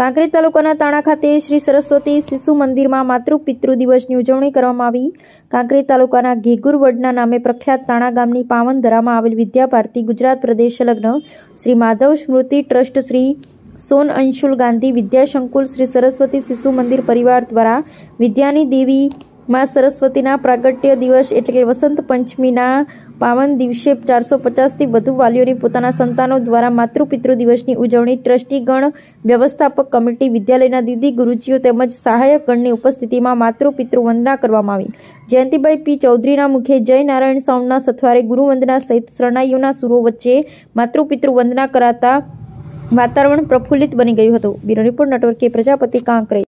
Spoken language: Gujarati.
કાંકરેજ તાલુકાના તાણા ખાતે શ્રી સરસ્વતી શિશુ મંદિરમાં માતૃ પિતૃ દિવસની ઉજવણી કરવામાં આવી કાંકરેજ તાલુકાના ઘેગુર વડના નામે પ્રખ્યાત તાણા ગામની પાવન ધરામાં આવેલ વિદ્યાભારતી ગુજરાત પ્રદેશ લગ્ન શ્રી માધવ સ્મૃતિ ટ્રસ્ટ શ્રી સોન અંશુલ ગાંધી વિદ્યાશંકુલ શ્રી સરસ્વતી શિશુ મંદિર પરિવાર દ્વારા વિદ્યાની દેવી માં સરસ્વતીના પ્રાગટ્ય દિવસ એટલે કે વસંત પંચમીના પાવન દિવસે ચારસો પચાસથી વધુ વાલીઓની પોતાના સંતાનો દ્વારા માતૃપિતૃ દિવસની ઉજવણી ટ્રસ્ટીગણ વ્યવસ્થાપક કમિટી વિદ્યાલયના દીદી ગુરુજીઓ તેમજ સહાયકગણની ઉપસ્થિતિમાં માતૃપિતૃ વંદના કરવામાં આવી જયંતિભાઈ પી ચૌધરીના મુખે જય નારાયણ સૌના સથવારે ગુરુવંદના સહિત શરણાઈઓના સુરો વચ્ચે માતૃપિતૃ વંદના કરાતા વાતાવરણ પ્રફુલ્લિત બની ગયું હતું બ્યુરો રિપોર્ટ નેટવર્કે પ્રજાપતિ કાંકરે